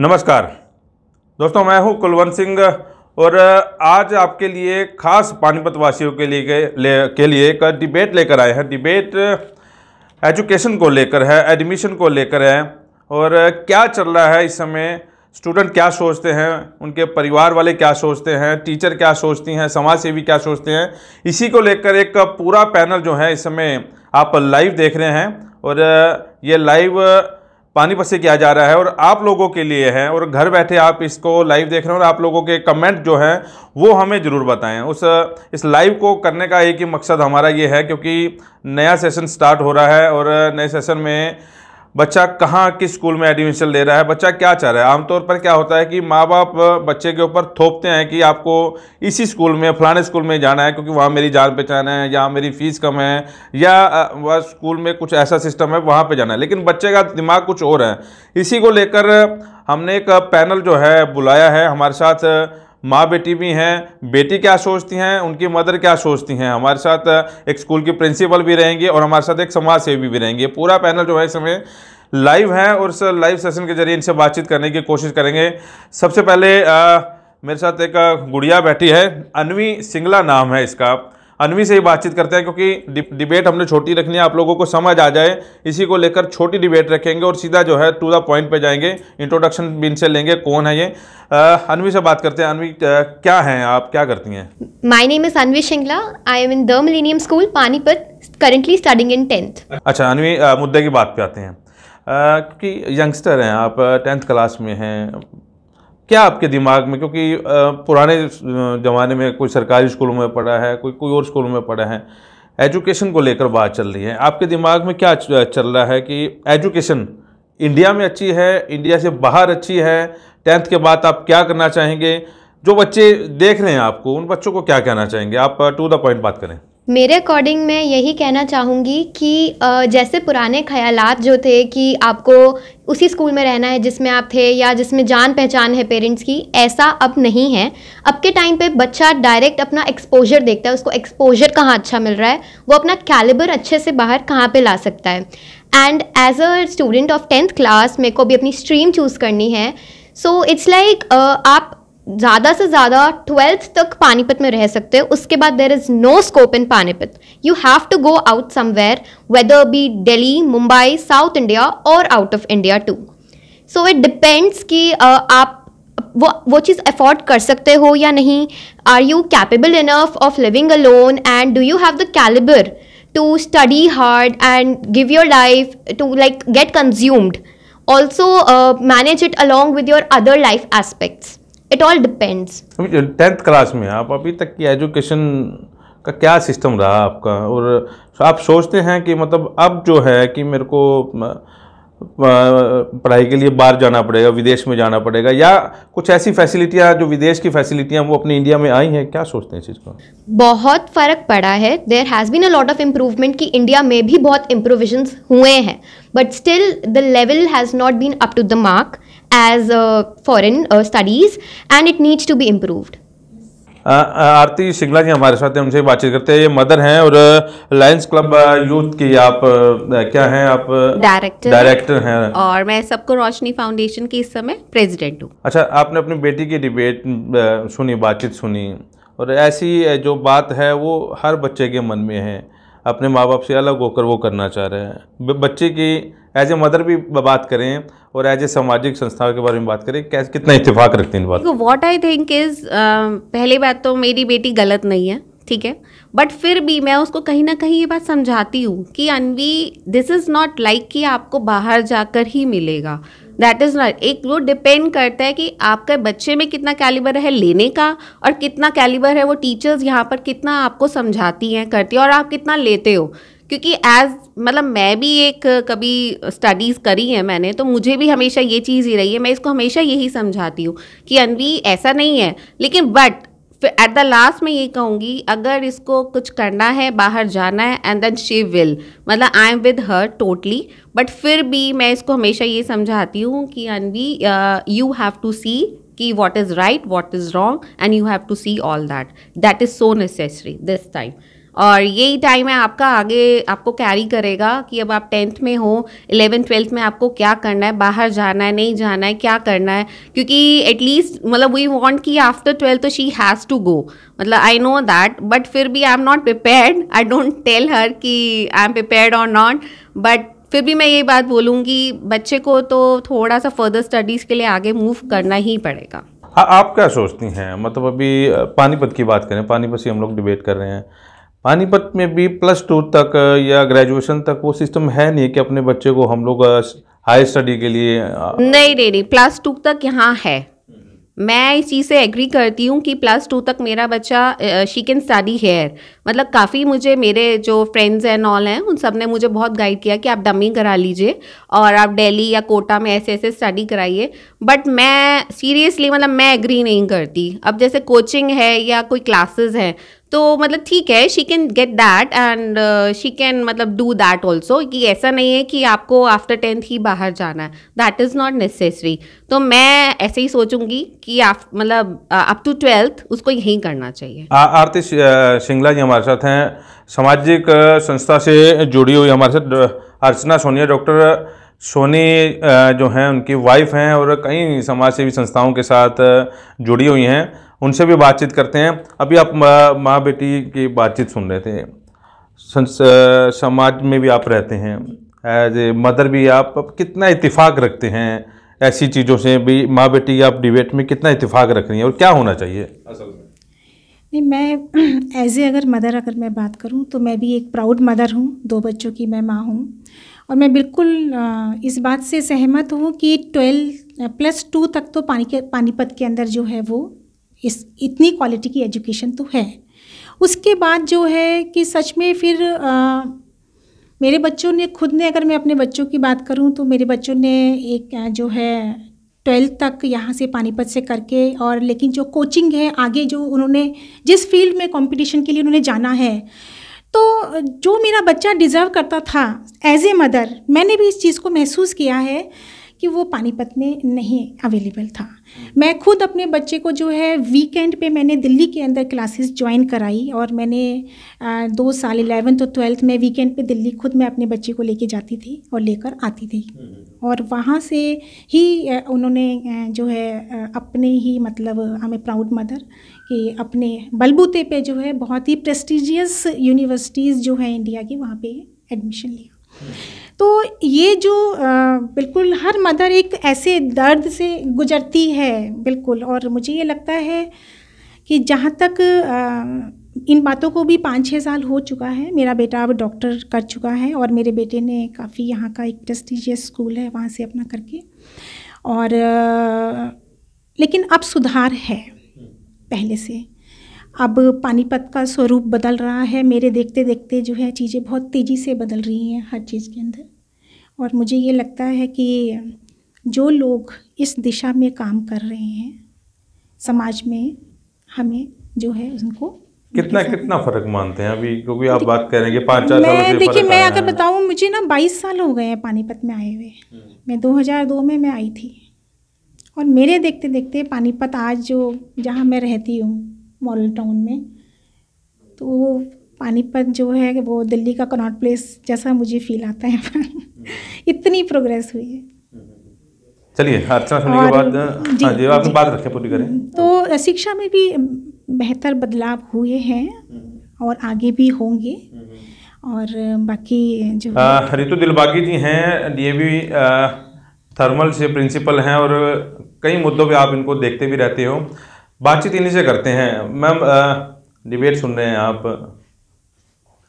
नमस्कार दोस्तों मैं हूं कुलवंत सिंह और आज आपके लिए खास पानीपत वासियों के लिए के, ले, के लिए एक डिबेट लेकर आए हैं डिबेट एजुकेशन को लेकर है एडमिशन को लेकर है और क्या चल रहा है इस समय स्टूडेंट क्या सोचते हैं उनके परिवार वाले क्या सोचते हैं टीचर क्या सोचती हैं समाज सेवी क्या सोचते हैं इसी को लेकर एक पूरा पैनल जो है इस समय आप लाइव देख रहे हैं और ये लाइव पानीपत से किया जा रहा है और आप लोगों के लिए है और घर बैठे आप इसको लाइव देख रहे हैं और आप लोगों के कमेंट जो हैं वो हमें ज़रूर बताएं उस इस लाइव को करने का एक ही मकसद हमारा ये है क्योंकि नया सेशन स्टार्ट हो रहा है और नए सेशन में बच्चा कहाँ किस स्कूल में एडमिशन ले रहा है बच्चा क्या चाह रहा है आमतौर पर क्या होता है कि माँ बाप बच्चे के ऊपर थोपते हैं कि आपको इसी स्कूल में फलाने स्कूल में जाना है क्योंकि वहाँ मेरी जान पहचान है या मेरी फ़ीस कम है या वह स्कूल में कुछ ऐसा सिस्टम है वहाँ पर जाना है लेकिन बच्चे का दिमाग कुछ और है इसी को लेकर हमने एक पैनल जो है बुलाया है हमारे साथ माँ बेटी भी हैं बेटी क्या सोचती हैं उनकी मदर क्या सोचती हैं हमारे साथ एक स्कूल की प्रिंसिपल भी रहेंगे और हमारे साथ एक समाज सेवी भी रहेंगे पूरा पैनल जो है इस समय लाइव है और इस लाइव सेशन के जरिए इनसे बातचीत करने की कोशिश करेंगे सबसे पहले आ, मेरे साथ एक गुड़िया बैठी है अनवी सिंगला नाम है इसका अनवी से ही बातचीत करते हैं क्योंकि डिबेट हमने छोटी रखनी है आप लोगों को समझ आ जाए इसी को लेकर छोटी डिबेट रखेंगे और सीधा जो है टू द पॉइंट पे जाएंगे इंट्रोडक्शन भी इनसे लेंगे कौन है ये अनवी से बात करते हैं अनवी क्या हैं आप क्या करती हैं my name is Anvi Shingla I am in the millennium school Panipat currently starting in tenth अच्छा अनवी मुद्दे की बात पे आते हैं क्योंकि यंगस्टर हैं आप टेंथ क्लास में हैं क्या आपके दिमाग में क्योंकि पुराने ज़माने में कोई सरकारी स्कूलों में पढ़ा है कोई कोई और स्कूलों में पढ़ा है एजुकेशन को लेकर बात चल रही है आपके दिमाग में क्या चल रहा है कि एजुकेशन इंडिया में अच्छी है इंडिया से बाहर अच्छी है टेंथ के बाद आप क्या करना चाहेंगे जो बच्चे देख रहे हैं आपको उन बच्चों को क्या कहना चाहेंगे आप टू द पॉइंट बात करें मेरे अकॉर्डिंग मैं यही कहना चाहूँगी कि जैसे पुराने ख्यालात जो थे कि आपको उसी स्कूल में रहना है जिसमें आप थे या जिसमें जान पहचान है पेरेंट्स की ऐसा अब नहीं है अब के टाइम पे बच्चा डायरेक्ट अपना एक्सपोजर देखता है उसको एक्सपोजर कहाँ अच्छा मिल रहा है वो अपना कैलिबर अच्छे से बाहर कहाँ पर ला सकता है and as a student of tenth class मेरे को भी अपनी स्ट्रीम चूज़ करनी है सो इट्स लाइक आप ज़्यादा से ज़्यादा ट्वेल्थ तक पानीपत में रह सकते हो उसके बाद there is no scope in Panipat you have to go out somewhere whether be Delhi Mumbai south India और out of India too so it depends कि uh, आप वो वो चीज़ अफोर्ड कर सकते हो या नहीं are you capable enough of living alone and do you have the calibre to study hard and give your life to like get consumed also manage it along with your other life aspects it all depends tenth class में आप अभी तक की education का क्या system रहा आपका और आप सोचते हैं कि मतलब अब जो है कि मेरे को पढ़ाई के लिए बाहर जाना पड़ेगा विदेश में जाना पड़ेगा या कुछ ऐसी फैसिलिटियाँ जो विदेश की फैसिलिटियाँ वो अपने इंडिया में आई हैं क्या सोचते हैं इस चीज़ को बहुत फ़र्क पड़ा है there has been a lot of improvement कि इंडिया में भी बहुत इम्प्रोविजन हुए हैं but still the level has not been up to the mark as uh, foreign uh, studies and it needs to be improved. Uh, Aarti Singla ji हमारे साथ उनसे बातचीत करते हैं ये मदर हैं और लायंस क्लब यूथ की आप क्या हैं आप डायरेक्टर डायरेक्टर हैं और मैं सबको रोशनी फाउंडेशन की इस समय प्रेसिडेंट हूँ अच्छा आपने अपनी बेटी की डिबेट सुनी बातचीत सुनी और ऐसी जो बात है वो हर बच्चे के मन में है अपने माँ बाप से अलग होकर वो करना चाह रहे हैं बच्चे की एज ए मदर भी बात करें और एज ए सामाजिक संस्थाओं के बारे में बात करें कैसे कितना इतफाक रखते हैं इन बात वॉट आई थिंक इज़ पहली बात तो मेरी बेटी गलत नहीं है ठीक है बट फिर भी मैं उसको कहीं ना कहीं ये बात समझाती हूँ कि Anvi this is not like कि आपको बाहर जाकर ही मिलेगा दैट इज़ नॉट एक वो डिपेंड करता है कि आपके बच्चे में कितना कैलिबर है लेने का और कितना कैलिबर है वो टीचर्स यहाँ पर कितना आपको समझाती हैं करती हैं और आप कितना लेते हो क्योंकि एज मतलब मैं भी एक कभी स्टडीज़ करी है मैंने तो मुझे भी हमेशा ये चीज़ ही रही है मैं इसको हमेशा यही समझाती हूँ कि अनवी ऐसा नहीं है लेकिन बट फिर एट द लास्ट मैं ये कहूँगी अगर इसको कुछ करना है बाहर जाना है एंड देन शी विल मतलब I am with her totally but फिर भी मैं इसको हमेशा ये समझाती हूँ कि Anvi you have to see कि what is right what is wrong and you have to see all that that is so necessary this time और यही टाइम है आपका आगे आपको कैरी करेगा कि अब आप टेंथ में हो इलेवेंथ ट्वेल्थ में आपको क्या करना है बाहर जाना है नहीं जाना है क्या करना है क्योंकि एटलीस्ट मतलब वी वॉन्ट कि आफ्टर ट्वेल्थ तो शी हैज़ टू गो मतलब आई नो दैट बट फिर भी I am not prepared I don't tell her कि आई एम प्रिपेयर्ड और नॉट बट फिर भी मैं ये बात बोलूँगी बच्चे को तो थोड़ा सा फर्दर स्टडीज़ के लिए आगे मूव करना ही पड़ेगा आ, हाँ, आप क्या सोचती हैं मतलब अभी पानीपत की बात करें पानीपत से हम लोग डिबेट कर रहे हैं पानीपत में भी प्लस टू तक या ग्रेजुएशन तक वो सिस्टम है नहीं कि अपने बच्चे को हम लोग हायर स्टडी के लिए नहीं नहीं नहीं प्लस टू तक यहाँ है मैं इस चीज़ से एग्री करती हूँ कि प्लस टू तक मेरा बच्चा शी कैन स्टडी हेयर मतलब काफ़ी मुझे मेरे जो फ्रेंड्स एंड ऑल हैं उन सब ने मुझे बहुत गाइड किया कि आप डमी करा लीजिए और आप दिल्ली या कोटा में ऐसे ऐसे स्टडी कराइए बट मैं सीरियसली मतलब मैं एग्री नहीं करती अब जैसे कोचिंग है या कोई क्लासेस हैं तो मतलब ठीक है she can get that and she can मतलब डू दैट ऑल्सो कि ऐसा नहीं है कि आपको आफ्टर टेंथ ही बाहर जाना है दैट इज़ नॉट नेसेसरी तो मैं ऐसे ही सोचूंगी कि आप मतलब अप टू ट्वेल्थ उसको यहीं करना चाहिए आरती सिंगला जी हमारे साथ हैं सामाजिक संस्था से जुड़ी हुई हमारे साथ अर्चना सोनिया डॉक्टर सोनी जो हैं उनकी वाइफ हैं और कई समाज सेवी संस्थाओं के साथ जुड़ी हुई हैं उनसे भी बातचीत करते हैं अभी आप माँ बेटी की बातचीत सुन रहे थे समाज में भी आप रहते हैं एज ए मदर भी आप कितना इतफाक रखते हैं ऐसी चीज़ों से भी माँ बेटी आप डिबेट में कितना इतफाक रख रही हैं और क्या होना चाहिए असल में नहीं मैं एज ए अगर मदर अगर मैं बात करूं तो मैं भी एक प्राउड मदर हूं दो बच्चों की मैं माँ हूं और मैं बिल्कुल इस बात से सहमत हूं कि ट्वेल्व प्लस टू तक तो पानी के पानीपत के अंदर जो है वो इस इतनी क्वालिटी की एजुकेशन तो है उसके बाद जो है कि सच में फिर आ, मेरे बच्चों ने खुद ने अगर मैं अपने बच्चों की बात करूं तो मेरे बच्चों ने एक जो है ट्वेल्थ तक यहाँ से पानीपत से करके और लेकिन जो कोचिंग है आगे जो उन्होंने जिस फील्ड में कंपटीशन के लिए उन्होंने जाना है तो जो मेरा बच्चा डिज़र्व करता था एज ए मदर मैंने भी इस चीज़ को महसूस किया है कि वो पानीपत में नहीं अवेलेबल था मैं खुद अपने बच्चे को जो है वीकेंड पे मैंने दिल्ली के अंदर क्लासेस ज्वाइन कराई और मैंने दो साल इलेवेंथ और ट्वेल्थ में वीकेंड पे दिल्ली खुद मैं अपने बच्चे को लेके जाती थी और लेकर आती थी हम्म। और वहाँ से ही उन्होंने जो है अपने ही मतलब एम प्राउड मदर कि अपने बलबूते पे जो है बहुत ही प्रेस्टिजियस यूनिवर्सिटीज़ जो है इंडिया की वहाँ पे एडमिशन लिया हम्म। तो ये जो बिल्कुल हर मदर एक ऐसे दर्द से गुजरती है बिल्कुल और मुझे ये लगता है कि जहाँ तक इन बातों को भी पाँच छः साल हो चुका है मेरा बेटा अब डॉक्टर कर चुका है और मेरे बेटे ने काफ़ी यहाँ का एक प्रेस्टिजियस स्कूल है वहाँ से अपना करके और लेकिन अब सुधार है हम्म। पहले से अब पानीपत का स्वरूप बदल रहा है मेरे देखते देखते जो है चीज़ें बहुत तेज़ी से बदल रही हैं हर चीज़ के अंदर और मुझे ये लगता है कि जो लोग इस दिशा में काम कर रहे हैं समाज में हमें जो है उनको कितना कितना फर्क मानते हैं अभी क्योंकि आप बात कर रहे हैं कि मैं देखिए मैं अगर बताऊँ मुझे ना बाईस साल हो गए हैं पानीपत में आए हुए हम्म। मैं 2002 में मैं आई थी और मेरे देखते देखते पानीपत आज जो जहाँ मैं रहती हूँ मॉडल टाउन में तो पानीपत जो है वो दिल्ली का कनॉट प्लेस जैसा मुझे फील आता है इतनी प्रोग्रेस हुई है चलिए अर्चना सुनने के बाद हाँ जी, हाँ जी बात रखें पूरी करें तो शिक्षा में भी बेहतर बदलाव हुए हैं और आगे भी होंगे और बाकी जो हाँ, रितु दिलबागी जी हैं ये भी थर्मल से प्रिंसिपल हैं और कई मुद्दों पे आप इनको देखते भी रहते हो बातचीत इन्हीं से करते हैं मैम डिबेट सुन रहे हैं आप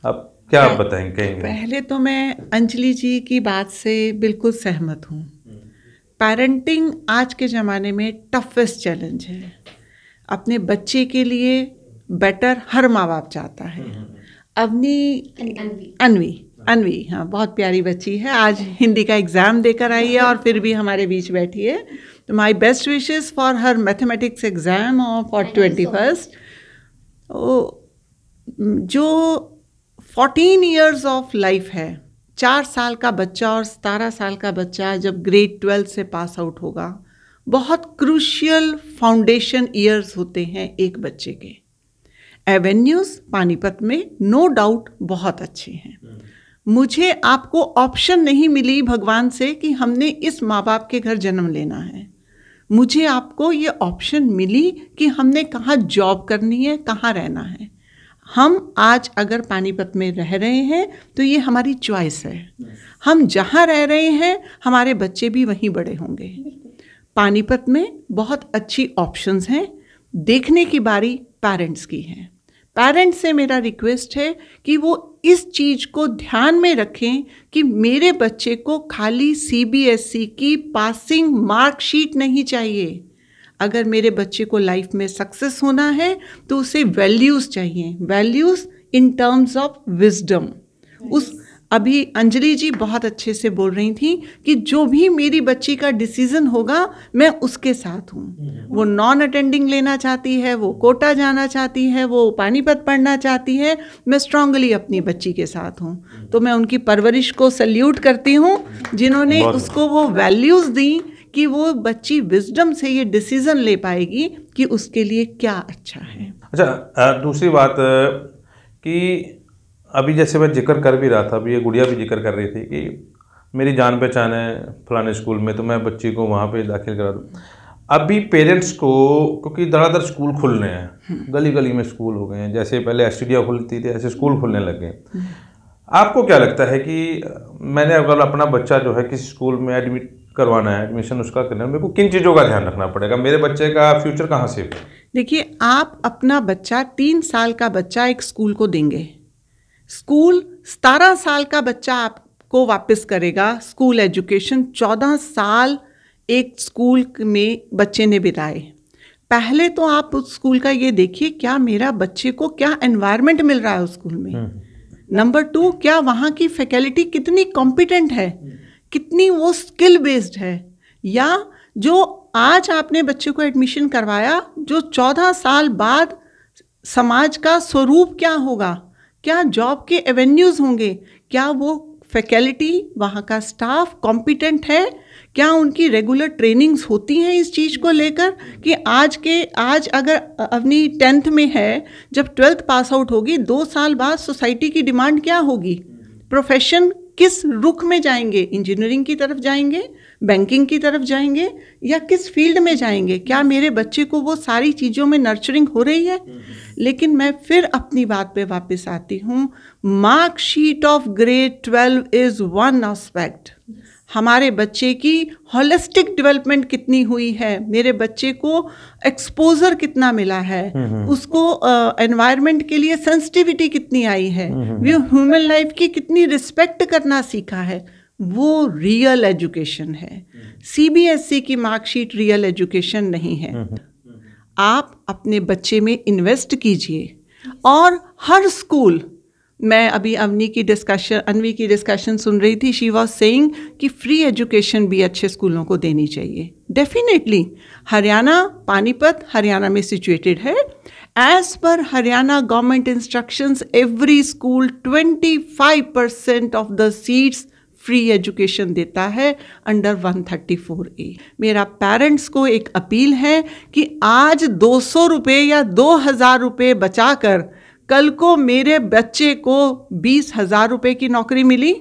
अब क्या आप बताएं कहेंगे पहले तो मैं अंजलि जी की बात से बिल्कुल सहमत हूँ पेरेंटिंग आज के ज़माने में टफेस्ट चैलेंज है अपने बच्चे के लिए बेटर हर माँ बाप चाहता है हम्म, हम्म, हम्म। अवनी अनवी अनवी हाँ बहुत प्यारी बच्ची है आज हिंदी का एग्ज़ाम देकर आई है और फिर भी हमारे बीच बैठी है तो my best wishes for her mathematics exam और फॉर ट्वेंटी फर्स्ट जो फोर्टीन ईयर्स ऑफ लाइफ है चार साल का बच्चा और सतारह साल का बच्चा जब ग्रेड ट्वेल्थ से पास आउट होगा बहुत क्रूशियल फाउंडेशन ईयर्स होते हैं एक बच्चे के एवेन्यूज़ पानीपत में नो no डाउट बहुत अच्छे हैं hmm. मुझे आपको ऑप्शन नहीं मिली भगवान से कि हमने इस माँ बाप के घर जन्म लेना है मुझे आपको ये ऑप्शन मिली कि हमने कहाँ जॉब करनी है कहाँ रहना है हम आज अगर पानीपत में रह रहे हैं तो ये हमारी चॉइस है हम जहाँ रह रहे हैं हमारे बच्चे भी वहीं बड़े होंगे पानीपत में बहुत अच्छी ऑप्शंस हैं देखने की बारी पेरेंट्स की है पेरेंट्स से मेरा रिक्वेस्ट है कि वो इस चीज़ को ध्यान में रखें कि मेरे बच्चे को खाली सीबीएसई e की पासिंग मार्कशीट नहीं चाहिए अगर मेरे बच्चे को लाइफ में सक्सेस होना है तो उसे वैल्यूज़ चाहिए values in terms of wisdom उस अभी अंजलि जी बहुत अच्छे से बोल रही थी कि जो भी मेरी बच्ची का डिसीज़न होगा मैं उसके साथ हूँ हम्म। वो नॉन अटेंडिंग लेना चाहती है वो कोटा जाना चाहती है वो पानीपत पढ़ना चाहती है मैं स्ट्रांगली अपनी बच्ची के साथ हूँ हम्म। तो मैं उनकी परवरिश को सल्यूट करती हूँ जिन्होंने उसको वो वैल्यूज़ दी कि वो बच्ची विजडम से ये डिसीज़न ले पाएगी कि उसके लिए क्या अच्छा है अच्छा दूसरी बात कि अभी जैसे मैं जिक्र कर भी रहा था अभी ये गुड़िया भी जिक्र कर रही थी कि मेरी जान पहचान है फलाने स्कूल में तो मैं बच्ची को वहाँ पे दाखिल करा दूँ अभी पेरेंट्स को क्योंकि दरादर स्कूल खुलने हैं हम्म। गली गली में स्कूल हो गए हैं जैसे पहले एस खुलती थी ऐसे स्कूल खुलने लग गए हम्म। आपको क्या लगता है कि मैंने अगर अपना बच्चा जो है किसी स्कूल में एडमिट करवाना है एडमिशन उसका करना है मेरे को किन चीज़ों का ध्यान रखना पड़ेगा मेरे बच्चे का फ्यूचर कहाँ से देखिए आप अपना बच्चा तीन साल का बच्चा एक स्कूल को देंगे स्कूल सतारह साल का बच्चा आपको वापस करेगा स्कूल एजुकेशन चौदह साल एक स्कूल में बच्चे ने बिताए पहले तो आप उस स्कूल का ये देखिए क्या मेरा बच्चे को क्या एनवायरनमेंट मिल रहा है उस स्कूल में नंबर हम्म। टू क्या वहाँ की फैकल्टी कितनी कॉम्पिटेंट है कितनी वो स्किल बेस्ड है या जो आज आपने बच्चे को एडमिशन करवाया जो चौदह साल बाद समाज का स्वरूप क्या होगा क्या जॉब के एवेन्यूज़ होंगे क्या वो फैकल्टी वहाँ का स्टाफ कॉम्पिटेंट है क्या उनकी रेगुलर ट्रेनिंग्स होती हैं इस चीज़ को लेकर कि आज के आज अगर अपनी टेंथ में है जब ट्वेल्थ पास आउट होगी दो साल बाद सोसाइटी की डिमांड क्या होगी प्रोफेशन किस रुख में जाएंगे इंजीनियरिंग की तरफ जाएंगे बैंकिंग की तरफ जाएंगे या किस फील्ड में जाएंगे क्या मेरे बच्चे को वो सारी चीज़ों में नर्चरिंग हो रही है लेकिन मैं फिर अपनी बात पे वापस आती हूँ marksheet of grade twelve is one aspect हमारे बच्चे की होलिस्टिक डेवलपमेंट कितनी हुई है मेरे बच्चे को एक्सपोजर कितना मिला है हम्म, हम्म। उसको एनवायरनमेंट के लिए सेंसिटिविटी कितनी आई है व्यू ह्यूमन लाइफ की कितनी रिस्पेक्ट करना सीखा है वो रियल एजुकेशन है सीबीएसई e की मार्कशीट रियल एजुकेशन नहीं है हम्म, हम्म। आप अपने बच्चे में इन्वेस्ट कीजिए और हर स्कूल मैं अभी अवनी की डिस्कशन अनवी की डिस्कशन सुन रही थी शी वॉज सेइंग कि फ्री एजुकेशन भी अच्छे स्कूलों को देनी चाहिए डेफिनेटली हरियाणा पानीपत हरियाणा में सिचुएटेड है as per Haryana government instructions every school 25 percent of the seats free education देता है अंडर 134 ए मेरा पेरेंट्स को एक अपील है कि आज दो सौ रुपये या दो हज़ार रुपये बचा कर कल को मेरे बच्चे को बीस हज़ार रुपये की नौकरी मिली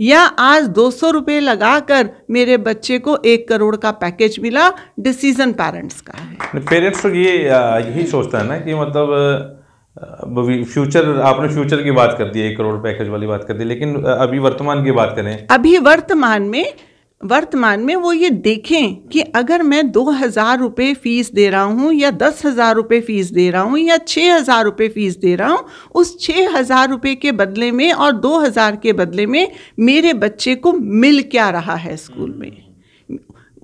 या आज दो सौ रुपये लगा कर मेरे बच्चे को एक करोड़ का पैकेज मिला डिसीजन पेरेंट्स का है पेरेंट्स तो ये यही सोचता है ना कि मतलब फ्यूचर आपने फ्यूचर की बात कर दी एक करोड़ पैकेज वाली बात कर दी लेकिन अभी वर्तमान की बात करें अभी वर्तमान में वर्तमान में वो ये देखें कि अगर मैं दो हज़ार रुपये फ़ीस दे रहा हूँ या दस हज़ार रुपये फ़ीस दे रहा हूँ या छः हज़ार रुपये फ़ीस दे रहा हूँ उस छः हज़ार रुपये के बदले में और दो हज़ार के बदले में मेरे बच्चे को मिल क्या रहा है स्कूल में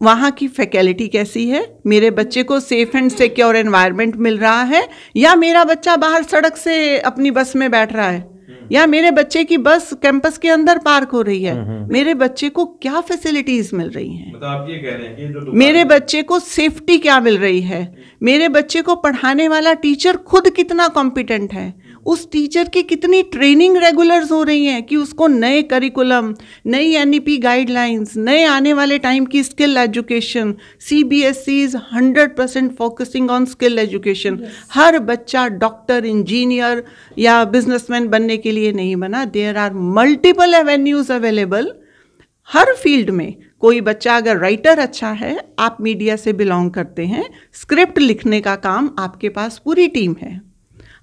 वहाँ की फैकल्टी कैसी है मेरे बच्चे को सेफ एंड सिक्योर एनवायरनमेंट मिल रहा है या मेरा बच्चा बाहर सड़क से अपनी बस में बैठ रहा है हम्म। या मेरे बच्चे की बस कैंपस के अंदर पार्क हो रही है हम्म, हम्म। मेरे बच्चे को क्या फैसिलिटीज मिल रही हैं मतलब आप ये कह रहे हैं कि मेरे बच्चे को सेफ्टी क्या मिल रही है मेरे बच्चे को पढ़ाने वाला टीचर खुद कितना कॉम्पिटेंट है उस टीचर की कितनी ट्रेनिंग रेगुलर्स हो रही हैं कि उसको नए करिकुलम नई एन गाइडलाइंस e नए आने वाले टाइम की skill education C B S C is hundred percent focusing on skill education हर बच्चा डॉक्टर इंजीनियर या बिजनेसमैन बनने के लिए नहीं बना there are multiple avenues available हर फील्ड में कोई बच्चा अगर राइटर अच्छा है आप मीडिया से बिलोंग करते हैं स्क्रिप्ट लिखने का काम आपके पास पूरी टीम है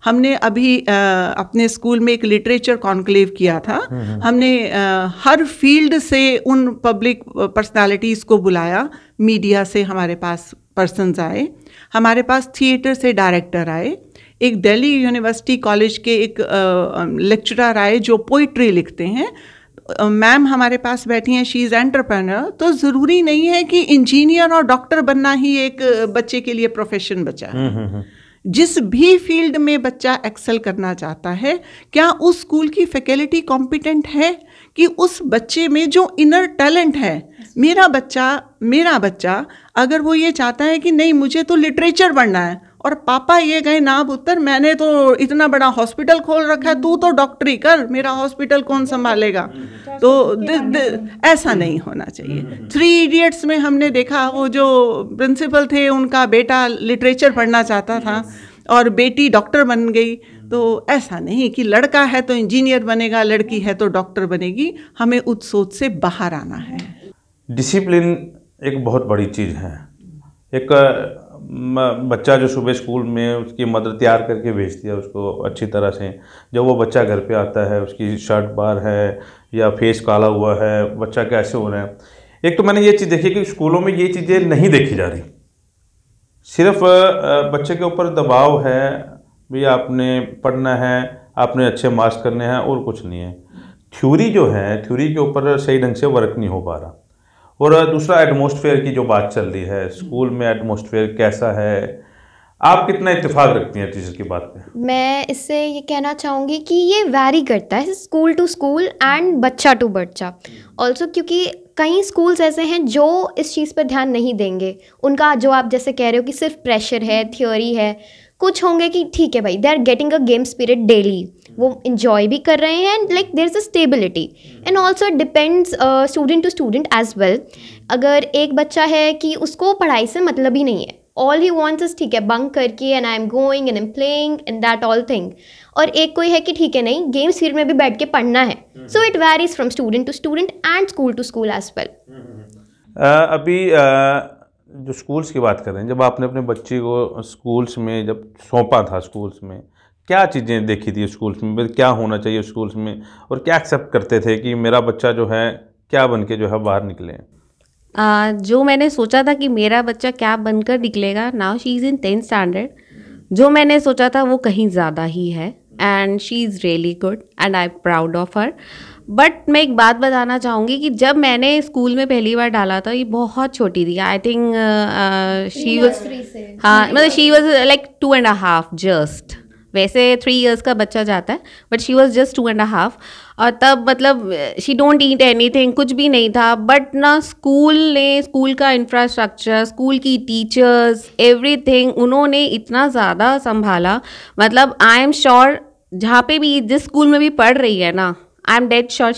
हमने अभी आ, अपने स्कूल में एक लिटरेचर कॉन्क्लेव किया था हम्म, हम्म। हमने आ, हर फील्ड से उन पब्लिक पर्सनालिटीज़ को बुलाया मीडिया से हमारे पास पर्सनस आए हमारे पास थिएटर से डायरेक्टर आए एक दिल्ली यूनिवर्सिटी कॉलेज के एक लेक्चरर आए जो पोइट्री लिखते हैं मैम हमारे पास बैठी हैं शी इज़ एंटरप्रेनर तो ज़रूरी नहीं है कि इंजीनियर और डॉक्टर बनना ही एक बच्चे के लिए प्रोफेशन बचा है हम्म, जिस भी फील्ड में बच्चा एक्सेल करना चाहता है क्या उस स्कूल की फैकल्टी कॉम्पिटेंट है कि उस बच्चे में जो इनर टैलेंट है मेरा बच्चा मेरा बच्चा अगर वो ये चाहता है कि नहीं मुझे तो लिटरेचर बनना है और पापा ये गए ना पुत्र मैंने तो इतना बड़ा हॉस्पिटल खोल रखा है तू तो डॉक्टरी कर मेरा हॉस्पिटल कौन संभालेगा हम्म। तो दि, दि, ऐसा नहीं होना चाहिए थ्री हम्म। इडियट्स में हमने देखा वो जो प्रिंसिपल थे उनका बेटा लिटरेचर पढ़ना चाहता था और बेटी डॉक्टर बन गई तो ऐसा नहीं कि लड़का है तो इंजीनियर बनेगा लड़की है तो डॉक्टर बनेगी हमें उस सोच से बाहर आना है डिसिप्लिन एक बहुत बड़ी चीज़ है एक बच्चा जो सुबह स्कूल में उसकी मदर तैयार करके भेजती है उसको अच्छी तरह से जब वो बच्चा घर पे आता है उसकी शर्ट बार है या फेस काला हुआ है बच्चा कैसे हो रहा है एक तो मैंने ये चीज़ देखी कि स्कूलों में ये चीज़ें नहीं देखी जा रही सिर्फ बच्चे के ऊपर दबाव है भी आपने पढ़ना है आपने अच्छे मार्क्स करने हैं और कुछ नहीं है थ्योरी जो है थ्योरी के ऊपर सही ढंग से वर्क नहीं हो पा रहा और दूसरा एटमोसफेयर की जो बात चल रही है स्कूल में एटमोसफेयर कैसा है आप कितना इतफाक रखती हैं टीचर की बात पे मैं इससे ये कहना चाहूँगी कि ये वैरी करता है स्कूल टू स्कूल एंड बच्चा टू बच्चा ऑल्सो क्योंकि कई स्कूल्स ऐसे हैं जो इस चीज़ पर ध्यान नहीं देंगे उनका जो आप जैसे कह रहे हो कि सिर्फ प्रेशर है थ्योरी है कुछ होंगे कि ठीक है भाई they are getting a game spirit daily वो इन्जॉय भी कर रहे हैं and like there is a stability and also depends student to student as well अगर एक बच्चा है कि उसको पढ़ाई से मतलब ही नहीं है ऑल ही वॉन्ट्स इज ठीक है बंक करके and I am going and am playing and that all thing और एक कोई है कि ठीक है नहीं गेम्स फील्ड में भी बैठ के पढ़ना है so it varies from student to student and school to school as well अभी uh, जो स्कूल्स की बात कर रहे हैं जब आपने अपने बच्चे को स्कूल्स में जब सौंपा था स्कूल्स में क्या चीज़ें देखी थी स्कूल्स में मतलब क्या होना चाहिए स्कूल्स में और क्या एक्सेप्ट करते थे कि मेरा बच्चा जो है क्या बन के जो है बाहर निकले आ, जो मैंने सोचा था कि मेरा बच्चा क्या बनकर निकलेगा now she is in tenth standard जो मैंने सोचा था वो कहीं ज़्यादा ही है and she is really good and I proud of her but मैं एक बात बताना चाहूँगी कि जब मैंने स्कूल में पहली बार डाला था ये बहुत छोटी थी आई थिंक शी वॉज हाँ मतलब she was like two and half just वैसे थ्री ईयर्स का बच्चा जाता है but she was just two and half और तब मतलब she don't eat any thing कुछ भी नहीं था बट ना स्कूल ने स्कूल का इंफ्रास्ट्रक्चर स्कूल की टीचर्स एवरी थिंग उन्होंने इतना ज़्यादा संभाला मतलब आई एम श्योर जहाँ पे भी जिस स्कूल में भी पढ़ रही है ना I am dead sure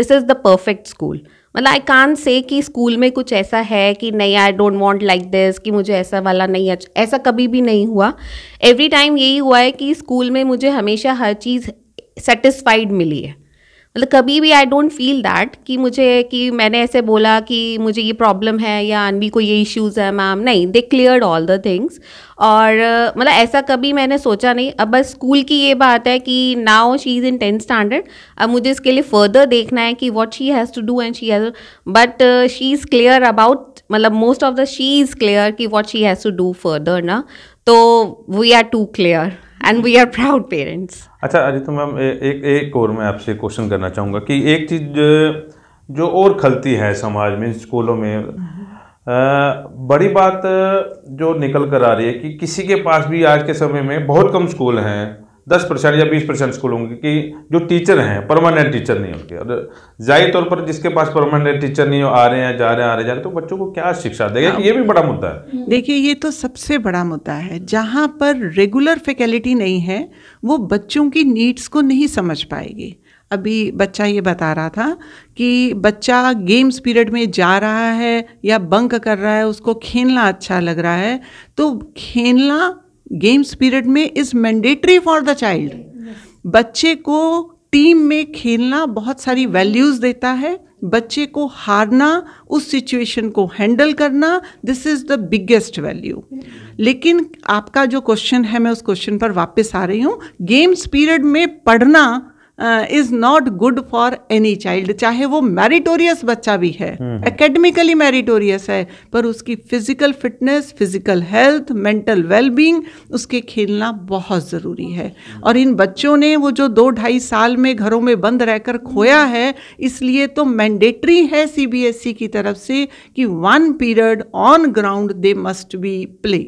this is the perfect school मतलब आई कान से कि स्कूल में कुछ ऐसा है कि नहीं I don't want like this कि मुझे ऐसा वाला नहीं अच्छा ऐसा कभी भी नहीं हुआ एवरी टाइम यही हुआ है कि स्कूल में मुझे हमेशा हर चीज़ सेटिस्फाइड मिली है मतलब कभी भी आई डोंट फील दैट कि मुझे कि मैंने ऐसे बोला कि मुझे ये प्रॉब्लम है या अनवी को ये इश्यूज़ है मैम नहीं they clear all the things और मतलब ऐसा कभी मैंने सोचा नहीं अब बस स्कूल की ये बात है कि now she is in tenth standard अब मुझे इसके लिए फर्दर देखना है कि what she has to do and she has but she is clear about मतलब most of the she is clear कि what she has to do further ना तो we are too clear and we are proud parents अच्छा अरे तो ma'am एक एक और मैं आपसे क्वेश्चन करना चाहूँगा कि एक चीज़ जो और खलती है समाज में स्कूलों में बड़ी बात जो निकल कर आ रही है कि किसी के पास भी आज के समय में बहुत कम स्कूल हैं दस परसेंट या बीस परसेंट स्कूल होंगे कि जो टीचर हैं परमानेंट टीचर नहीं होंगे और जाहिर तौर पर जिसके पास परमानेंट टीचर नहीं हो आ रहे हैं जा रहे हैं आ रहे जा रहे तो बच्चों को क्या शिक्षा देगा कि हाँ। ये भी बड़ा मुद्दा है हम्म। देखिए ये तो सबसे बड़ा मुद्दा है जहाँ पर रेगुलर फैकल्टी नहीं है वो बच्चों की नीड्स को नहीं समझ पाएगी अभी बच्चा ये बता रहा था कि बच्चा गेम्स पीरियड में जा रहा है या बंक कर रहा है उसको खेलना अच्छा लग रहा है तो खेलना गेम्स पीरियड में is mandatory for the child बच्चे को टीम में खेलना बहुत सारी वैल्यूज़ देता है बच्चे को हारना उस सिचुएशन को हैंडल करना this is the biggest value लेकिन आपका जो क्वेश्चन है मैं उस क्वेश्चन पर वापस आ रही हूँ गेम्स पीरियड में पढ़ना is not good for any child चाहे वो मैरिटोरियस बच्चा भी है एकेडमिकली हम्म, मेरिटोरियस हम्म। है पर उसकी physical fitness physical health mental wellbeing उसके खेलना बहुत ज़रूरी है और इन बच्चों ने वो जो दो ढाई साल में घरों में बंद रहकर खोया है इसलिए तो मैंडेटरी है सीबीएसई e की तरफ से कि one period on ground they must be play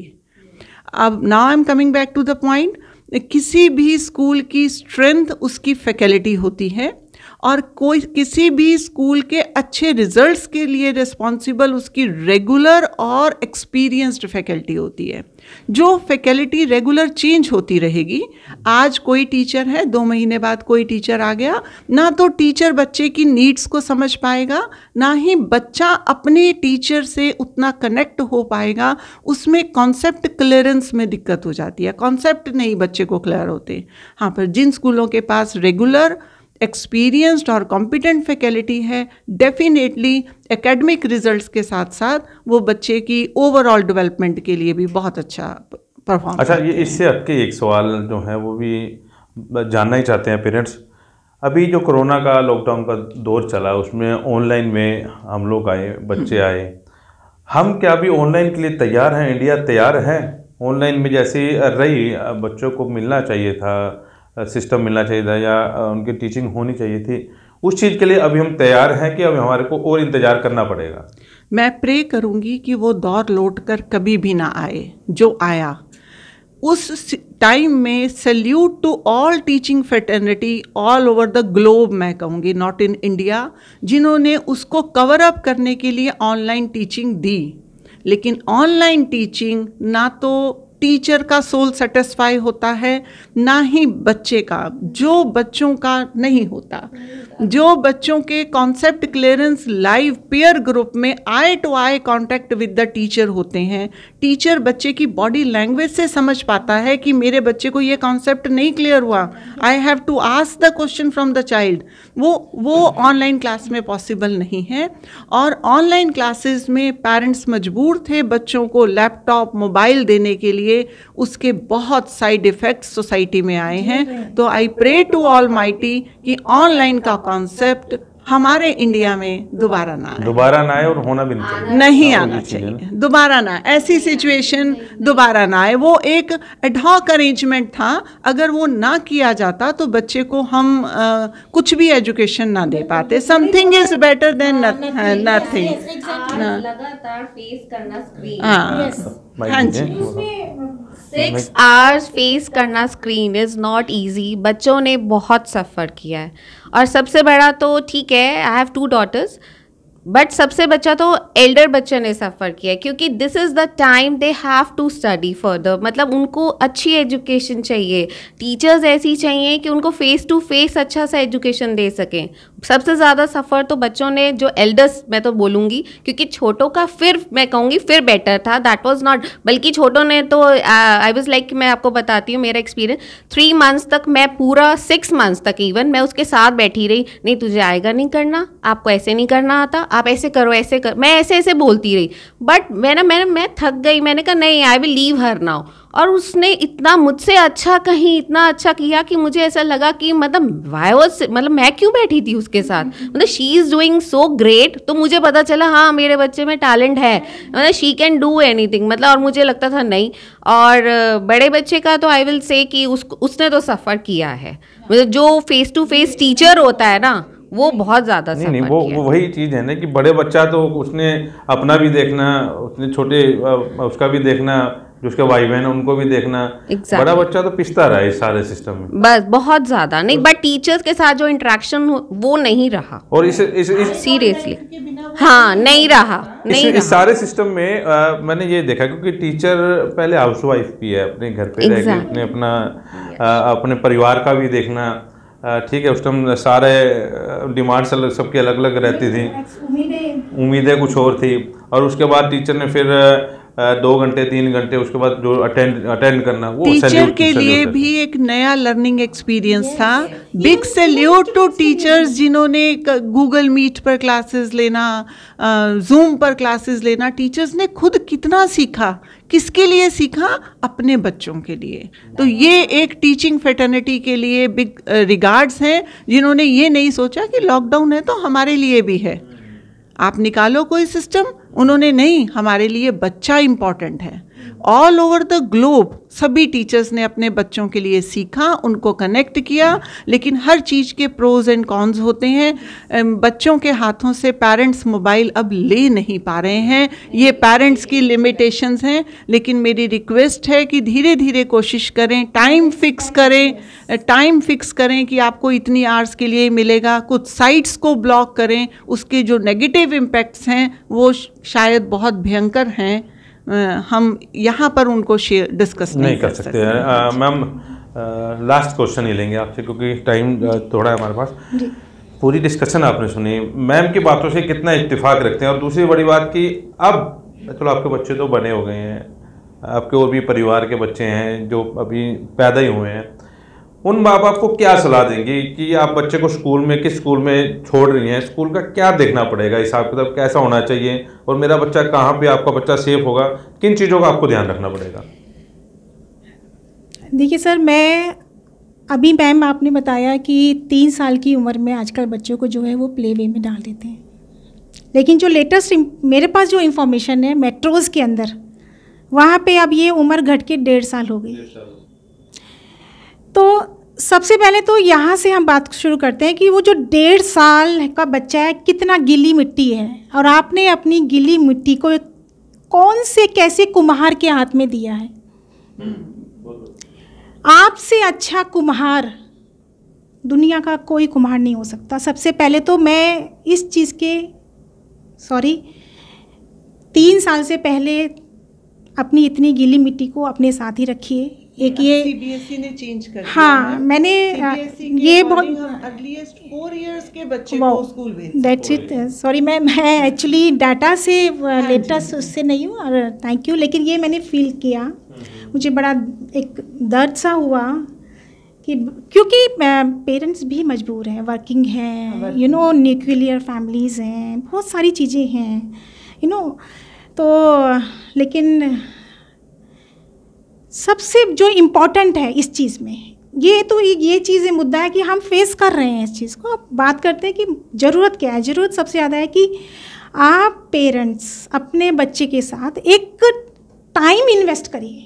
अब now I am coming back to the point किसी भी स्कूल की स्ट्रेंथ उसकी फैकल्टी होती है और कोई किसी भी स्कूल के अच्छे रिजल्ट्स के लिए रिस्पॉन्सिबल उसकी रेगुलर और एक्सपीरियंस्ड फैकल्टी होती है जो फैकल्टी रेगुलर चेंज होती रहेगी आज कोई टीचर है दो महीने बाद कोई टीचर आ गया ना तो टीचर बच्चे की नीड्स को समझ पाएगा ना ही बच्चा अपने टीचर से उतना कनेक्ट हो पाएगा उसमें कॉन्सेप्ट क्लियरेंस में दिक्कत हो जाती है कॉन्सेप्ट नहीं बच्चे को क्लियर होते हाँ पर जिन स्कूलों के पास रेगुलर एक्सपीरियंस्ड और कॉम्पिटेंट फैकल्टी है डेफिनेटली एकेडमिक रिजल्ट्स के साथ साथ वो बच्चे की ओवरऑल डेवलपमेंट के लिए भी बहुत अच्छा परफॉर्म अच्छा ये इससे आपके एक सवाल जो है वो भी जानना ही चाहते हैं पेरेंट्स अभी जो कोरोना का लॉकडाउन का दौर चला उसमें ऑनलाइन में हम लोग आए बच्चे हम्म। आए हम क्या अभी ऑनलाइन के लिए तैयार हैं इंडिया तैयार है ऑनलाइन में जैसे रही बच्चों को मिलना चाहिए था सिस्टम मिलना चाहिए था या उनकी टीचिंग होनी चाहिए थी उस चीज़ के लिए अभी हम तैयार हैं कि अब हमारे को और इंतज़ार करना पड़ेगा मैं प्रे करूँगी कि वो दौर लौट कर कभी भी ना आए जो आया उस टाइम में salute to all teaching fraternity all over the globe मैं कहूँगी नॉट इन इंडिया जिन्होंने उसको कवर अप करने के लिए ऑनलाइन टीचिंग दी लेकिन ऑनलाइन टीचिंग ना तो टीचर का सोल सेटिस्फाई होता है ना ही बच्चे का जो बच्चों का नहीं होता जो बच्चों के concept clearance live peer group में eye to eye contact with the teacher होते हैं टीचर बच्चे की बॉडी लैंग्वेज से समझ पाता है कि मेरे बच्चे को ये कॉन्सेप्ट नहीं क्लियर हुआ I have to ask the question from the child वो वो ऑनलाइन क्लास में पॉसिबल नहीं है और ऑनलाइन क्लासेस में पेरेंट्स मजबूर थे बच्चों को लैपटॉप मोबाइल देने के लिए लिए उसके बहुत साइड इफ़ेक्ट्स सोसाइटी में आए हैं तो I pray to almighty कि ऑनलाइन का कॉन्सेप्ट हमारे इंडिया में दोबारा ना आए दोबारा ना आए और होना भी नहीं नहीं आना चाहिए दोबारा ना ऐसी सिचुएशन दोबारा ना आए वो एक एडहॉक अरेंजमेंट था अगर वो ना किया जाता तो बच्चे को हम आ, कुछ भी एजुकेशन ना दे पाते something is better than nothing हाँ हाँ, हाँ।, हाँ।, हाँ जी सिक्स आवर्स फेस करना स्क्रीन इज़ नॉट ईजी बच्चों ने बहुत सफ़र किया है और सबसे बड़ा तो ठीक है I have two daughters but सबसे बच्चा तो एल्डर बच्चे ने सफ़र किया क्योंकि this is the time they have to study further मतलब उनको अच्छी एजुकेशन चाहिए टीचर्स ऐसी चाहिए कि उनको फेस टू फेस अच्छा सा एजुकेशन दे सकें सबसे ज़्यादा सफ़र तो बच्चों ने जो एल्डर्स मैं तो बोलूँगी क्योंकि छोटों का फिर मैं कहूँगी फिर बेटर था दैट वॉज नॉट बल्कि छोटों ने तो आई वॉज लाइक मैं आपको बताती हूँ मेरा एक्सपीरियंस थ्री मंथ्स तक मैं पूरा सिक्स मंथ्स तक इवन मैं उसके साथ बैठी रही नहीं तुझे आएगा नहीं करना आपको ऐसे नहीं करना आता आप ऐसे करो ऐसे करो मैं ऐसे ऐसे बोलती रही बट मैंने मैंने मैं थक गई मैंने कहा नहीं I will leave her now और उसने इतना मुझसे अच्छा कहीं इतना अच्छा किया कि मुझे ऐसा लगा कि मतलब वाई वॉज मतलब मैं क्यों बैठी थी उसके साथ मतलब she is doing so great तो मुझे पता चला हाँ मेरे बच्चे में टैलेंट है मतलब she can do any thing मतलब और मुझे लगता था नहीं और बड़े बच्चे का तो आई विल से कि उस उसने तो सफ़र किया है मतलब जो फेस टू फेस टीचर होता है ना वो बहुत ज्यादा नहीं नहीं वो वो वही चीज है ना कि बड़े बच्चा तो उसने अपना भी देखना उसने छोटे उसका भी देखना जो उसके वाइफ है उनको भी देखना exactly. बड़ा बच्चा तो पिछता रहा है इस सारे सिस्टम में बस बहुत ज्यादा नहीं बट तो- टीचर्स के साथ जो इंटरेक्शन वो नहीं रहा और इस इस सीरियसली हाँ नहीं रहा नहीं इस, इस सारे सिस्टम में आ, मैंने ये देखा क्योंकि टीचर पहले हाउसवाइफ भी है अपने घर पे exactly. अपने अपना आ, अपने परिवार का भी देखना ठीक है उस टाइम सारे डिमांड्स सबकी अलग अलग रहती थी उम्मीदें कुछ और थी और उसके बाद टीचर ने फिर दो घंटे तीन घंटे उसके बाद जो अटेंड अटेंड करना वो टीचर के लिए भी एक नया लर्निंग एक्सपीरियंस था बिग सैल्यूट टू टीचर्स जिन्होंने गूगल मीट पर क्लासेस लेना जूम पर क्लासेस लेना टीचर्स ने खुद कितना सीखा किसके लिए सीखा अपने बच्चों के लिए तो ये एक टीचिंग फेटर्निटी के लिए बिग रिगार्ड्स हैं जिन्होंने ये नहीं सोचा कि लॉकडाउन है तो हमारे लिए भी है आप निकालो कोई सिस्टम उन्होंने नहीं हमारे लिए बच्चा इम्पॉर्टेंट है ऑल ओवर द ग्लोब सभी टीचर्स ने अपने बच्चों के लिए सीखा उनको कनेक्ट किया लेकिन हर चीज़ के प्रोज एंड कॉन्स होते हैं बच्चों के हाथों से पेरेंट्स मोबाइल अब ले नहीं पा रहे हैं ये पेरेंट्स की लिमिटेशंस हैं लेकिन मेरी रिक्वेस्ट है कि धीरे धीरे कोशिश करें टाइम फिक्स करें टाइम फिक्स करें कि आपको इतनी आवर्स के लिए मिलेगा कुछ साइट्स को ब्लॉक करें उसके जो नेगेटिव इम्पैक्ट्स हैं वो शायद बहुत भयंकर हैं हम यहाँ पर उनको शेयर डिस्कस नहीं, नहीं कर सकते, सकते। मैम लास्ट क्वेश्चन ही लेंगे आपसे क्योंकि टाइम थोड़ा है हमारे पास पूरी डिस्कशन आपने सुनी मैम की बातों से कितना इत्तेफाक रखते हैं और दूसरी बड़ी बात कि अब चलो आपके बच्चे तो बने हो गए हैं आपके और भी परिवार के बच्चे हैं जो अभी पैदा ही हुए हैं उन माँ बाप को क्या सलाह देंगे कि आप बच्चे को स्कूल में किस स्कूल में छोड़ रही हैं स्कूल का क्या देखना पड़ेगा हिसाब किताब कैसा होना चाहिए और मेरा बच्चा कहाँ पे आपका बच्चा सेफ होगा किन चीज़ों का आपको ध्यान रखना पड़ेगा देखिए सर मैं अभी मैम आपने बताया कि तीन साल की उम्र में आजकल बच्चों को जो है वो प्ले वे में डाल देते हैं लेकिन जो लेटेस्ट मेरे पास जो इन्फॉर्मेशन है मेट्रोज़ के अंदर वहाँ पे अब ये उम्र घट के डेढ़ साल हो गई तो सबसे पहले तो यहाँ से हम बात शुरू करते हैं कि वो जो डेढ़ साल का बच्चा है कितना गीली मिट्टी है और आपने अपनी गीली मिट्टी को कौन से कैसे कुम्हार के हाथ में दिया है हम्म, आपसे अच्छा कुम्हार दुनिया का कोई कुम्हार नहीं हो सकता सबसे पहले तो मैं इस चीज़ के सॉरी तीन साल से पहले अपनी इतनी गीली मिट्टी को अपने साथ ही रखिए एक ये सीबीएसई e ने चेंज कर हाँ मैंने e ये बहुत अर्लीस्ट फोर इयर्स के बच्चे को school that's it sorry ma'am मैं एक्चुअली हाँ डाटा से लेटेस्ट uh, हाँ उससे नहीं हूँ और थैंक यू लेकिन ये मैंने फील किया हम्म। मुझे बड़ा एक दर्द सा हुआ कि क्योंकि पेरेंट्स भी मजबूर हैं वर्किंग हैं यू नो न्यूक्लियर फैमिलीज़ हैं बहुत सारी चीज़ें हैं यू you नो know, तो लेकिन सबसे जो इम्पोर्टेंट है इस चीज़ में ये तो ये चीज़ मुद्दा है कि हम फेस कर रहे हैं इस चीज़ को अब बात करते हैं कि ज़रूरत क्या है ज़रूरत सबसे ज़्यादा है कि आप पेरेंट्स अपने बच्चे के साथ एक टाइम इन्वेस्ट करिए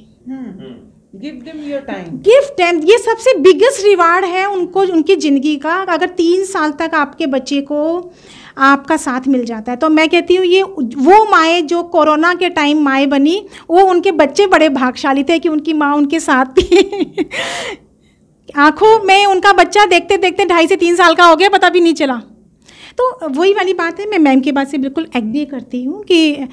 give them your time give time ये सबसे बिगेस्ट रिवार्ड है उनको उनकी ज़िंदगी का अगर तीन साल तक आपके बच्चे को आपका साथ मिल जाता है तो मैं कहती हूँ ये वो माएँ जो कोरोना के टाइम माएँ बनी वो उनके बच्चे बड़े भागशाली थे कि उनकी माँ उनके साथ थी आँखों में उनका बच्चा देखते देखते ढाई से तीन साल का हो गया पता भी नहीं चला तो वही वाली बात है मैं मैम के बात से बिल्कुल एग्री करती हूँ कि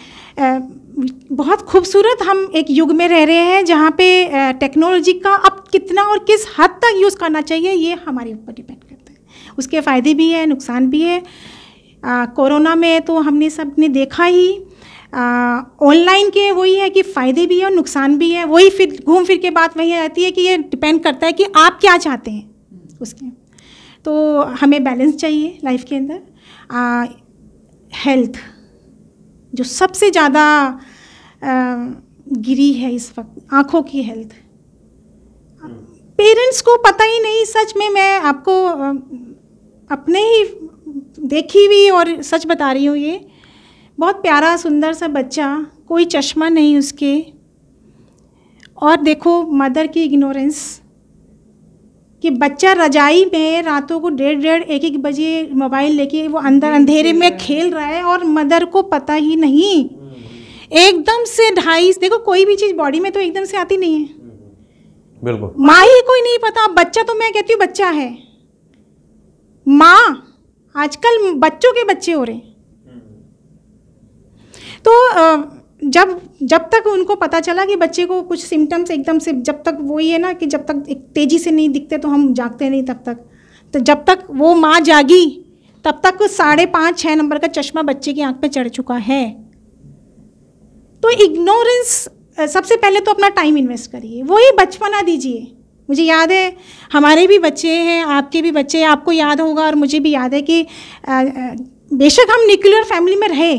बहुत खूबसूरत हम एक युग में रह रहे हैं जहाँ पे टेक्नोलॉजी का अब कितना और किस हद तक यूज़ करना चाहिए ये हमारे ऊपर डिपेंड करता है उसके फ़ायदे भी हैं नुकसान भी है कोरोना में तो हमने सब ने देखा ही ऑनलाइन के वही है कि फ़ायदे भी है और नुकसान भी है वही फिर घूम फिर के बात वही रहती है कि ये डिपेंड करता है कि आप क्या चाहते हैं उसके तो हमें बैलेंस चाहिए लाइफ के अंदर हेल्थ जो सबसे ज़्यादा गिरी है इस वक्त आँखों की हेल्थ हम्म। पेरेंट्स को पता ही नहीं सच में मैं आपको अपने ही देखी हुई और सच बता रही हूँ ये बहुत प्यारा सुंदर सा बच्चा कोई चश्मा नहीं उसके और देखो मदर की इग्नोरेंस कि बच्चा रजाई में रातों को डेढ़ डेढ़ एक एक बजे मोबाइल लेके वो अंदर अंधेरे में खेल रहा है और मदर को पता ही नहीं एकदम से ढाई देखो कोई भी चीज़ बॉडी में तो एकदम से आती नहीं है बिल्कुल माँ ही कोई नहीं पता बच्चा तो मैं कहती हूँ बच्चा है माँ आजकल बच्चों के बच्चे हो रहे हैं तो जब जब तक उनको पता चला कि बच्चे को कुछ सिम्टम्स एकदम से जब तक वही है ना कि जब तक एक तेज़ी से नहीं दिखते तो हम जागते नहीं तब तक तो जब तक वो माँ जागी तब तक साढ़े पाँच छः नंबर का चश्मा बच्चे की आंख पे चढ़ चुका है तो इग्नोरेंस सबसे पहले तो अपना टाइम इन्वेस्ट करिए वही बचपना दीजिए मुझे याद है हमारे भी बच्चे हैं आपके भी बच्चे हैं आपको याद होगा और मुझे भी याद है कि बेशक हम न्यूक्लियर फैमिली में रहे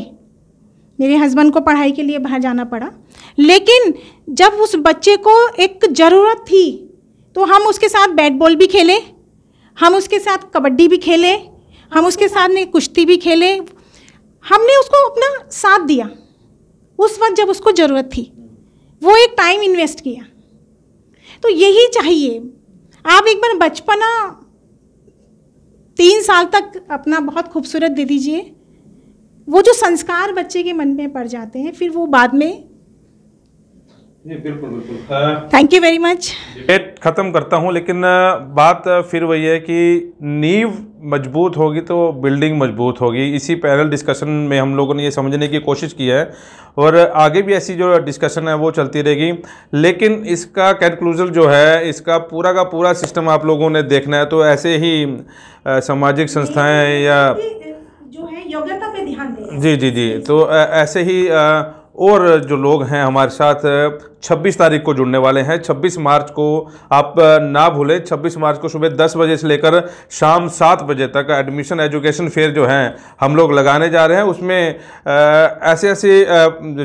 मेरे हस्बैंड को पढ़ाई के लिए बाहर जाना पड़ा लेकिन जब उस बच्चे को एक ज़रूरत थी तो हम उसके साथ बैट बॉल भी खेले हम उसके साथ कबड्डी भी खेले हम उसके साथ ने कुश्ती भी खेले हमने उसको अपना साथ दिया उस वक्त जब उसको ज़रूरत थी वो एक टाइम इन्वेस्ट किया तो यही चाहिए आप एक बार बचपना तीन साल तक अपना बहुत खूबसूरत दे दीजिए वो जो संस्कार बच्चे के मन में पड़ जाते हैं फिर वो बाद में जी बिल्कुल बिल्कुल thank you very much debate ख़त्म करता हूँ लेकिन बात फिर वही है कि नींव मजबूत होगी तो बिल्डिंग मजबूत होगी इसी पैनल डिस्कशन में हम लोगों ने ये समझने की कोशिश की है और आगे भी ऐसी जो डिस्कशन है वो चलती रहेगी लेकिन इसका कंक्लूजन जो है इसका पूरा का पूरा सिस्टम आप लोगों ने देखना है तो ऐसे ही सामाजिक संस्थाएं या जी जी जी तो ऐसे ही और जो लोग हैं हमारे साथ 26 तारीख को जुड़ने वाले हैं 26 मार्च को आप ना भूलें 26 मार्च को सुबह 10 बजे से लेकर शाम 7 बजे तक एडमिशन एजुकेशन फेयर जो हैं हम लोग लगाने जा रहे हैं उसमें ऐसे ऐसे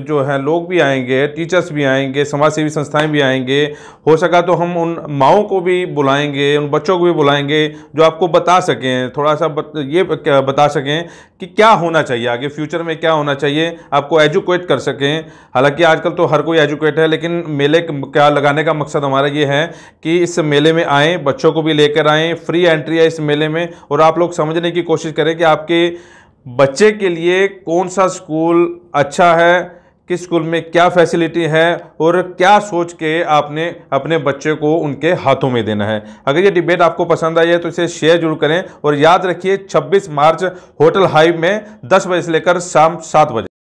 जो हैं लोग भी आएंगे टीचर्स भी आएंगे समाजसेवी संस्थाएं भी आएंगे हो सका तो हम उन माओं को भी बुलाएंगे उन बच्चों को भी बुलाएंगे जो आपको बता सकें थोड़ा सा बत, ये बता सकें कि क्या होना चाहिए आगे फ्यूचर में क्या होना चाहिए आपको एजुकेट कर सकें हालाँकि आजकल तो हर कोई एजुकेट है लेकिन लेकिन मेले क्या लगाने का मकसद हमारा ये है कि इस मेले में आएँ बच्चों को भी लेकर आएँ फ्री एंट्री है इस मेले में और आप लोग समझने की कोशिश करें कि आपके बच्चे के लिए कौन सा स्कूल अच्छा है किस स्कूल में क्या फैसिलिटी है और क्या सोच के आपने अपने बच्चे को उनके हाथों में देना है अगर ये डिबेट आपको पसंद आई है तो इसे शेयर जरूर करें और याद रखिए 26 मार्च होटल हाइव में 10 बजे से लेकर शाम सात बजे